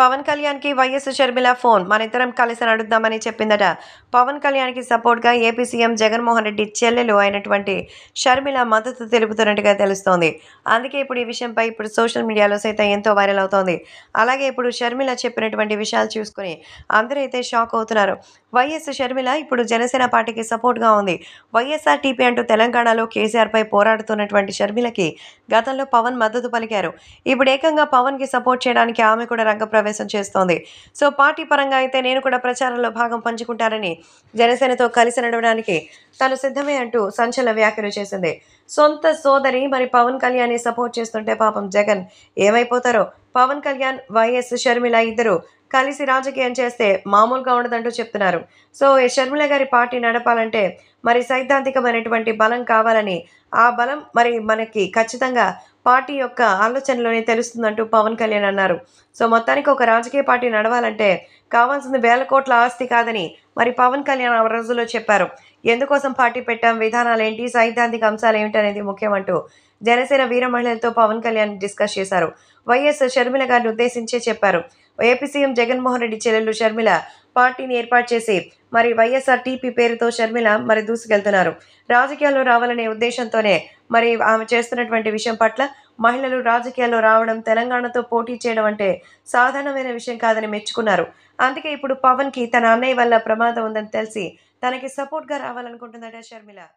పవన్ కళ్యాణ్కి YS Sharmila phone మనిద్దరం కలిసి నడుద్దామని చెప్పిందట పవన్ కళ్యాణ్కి సపోర్ట్గా ఏపీ సీఎం జగన్మోహన్ రెడ్డి చెల్లెలు అయినటువంటి షర్మిల మద్దతు తెలుపుతున్నట్టుగా తెలుస్తోంది అందుకే ఇప్పుడు ఈ విషయంపై ఇప్పుడు సోషల్ మీడియాలో సైతం ఎంతో వైరల్ అవుతోంది అలాగే ఇప్పుడు షర్మిల చెప్పినటువంటి విషయాలు చూసుకుని అందరూ అయితే షాక్ అవుతున్నారు వైఎస్ షర్మిల ఇప్పుడు జనసేన పార్టీకి సపోర్ట్గా ఉంది వైఎస్ఆర్ టీపీ అంటూ తెలంగాణలో కేసీఆర్పై పోరాడుతున్నటువంటి షర్మిలకి గతంలో పవన్ మద్దతు పలికారు ఇప్పుడు ఏకంగా పవన్కి సపోర్ట్ చేయడానికి ఆమె కూడా రంగప్రవేశం ప్రవేశం చేస్తోంది సో పార్టీ పరంగా అయితే నేను కూడా ప్రచారంలో భాగం పంచుకుంటారని జనసేనతో కలిసి నడవడానికి తను సిద్ధమే అంటూ సంచలన వ్యాఖ్యలు చేసింది సొంత సోదరి మరి పవన్ కళ్యాణ్ సపోర్ట్ చేస్తుంటే పాపం జగన్ ఏమైపోతారో పవన్ కళ్యాణ్ వైఎస్ షర్మిల ఇద్దరు కలిసి రాజకీయం చేస్తే మామూలుగా ఉండదంటూ చెప్తున్నారు సో షర్మిల గారి పార్టీ నడపాలంటే మరి సైద్ధాంతికమైనటువంటి బలం కావాలని ఆ బలం మరి మనకి ఖచ్చితంగా పార్టీ యొక్క ఆలోచనలోనే తెలుస్తుందంటూ పవన్ కళ్యాణ్ అన్నారు సో మొత్తానికి ఒక రాజకీయ పార్టీ నడవాలంటే కావాల్సింది వేల కోట్ల ఆస్తి కాదని మరి పవన్ కళ్యాణ్ ఆ రోజుల్లో చెప్పారు ఎందుకోసం పార్టీ పెట్టాం విధానాలు ఏంటి సైద్ధాంతిక అంశాలు ఏమిటి అనేది ముఖ్యమంటూ జనసేన వీర మహిళలతో పవన్ కళ్యాణ్ డిస్కస్ చేశారు వైఎస్ షర్మిల గారిని ఉద్దేశించే చెప్పారు ఏపీ సీఎం జగన్మోహన్ రెడ్డి చెల్లెలు షర్మిల పార్టీని ఏర్పాటు చేసి మరి వైఎస్ఆర్ టీపీ పేరుతో షర్మిల మరి దూసుకెళ్తున్నారు రాజకీయాల్లో రావాలనే ఉద్దేశంతోనే మరి ఆమె చేస్తున్నటువంటి విషయం పట్ల మహిళలు రాజకీయాల్లో రావడం తెలంగాణతో పోటీ చేయడం అంటే సాధారణమైన విషయం కాదని మెచ్చుకున్నారు అందుకే ఇప్పుడు పవన్ కి తన అన్నయ్య వల్ల ప్రమాదం ఉందని తెలిసి తనకి సపోర్ట్ గా రావాలనుకుంటుందట షర్మిల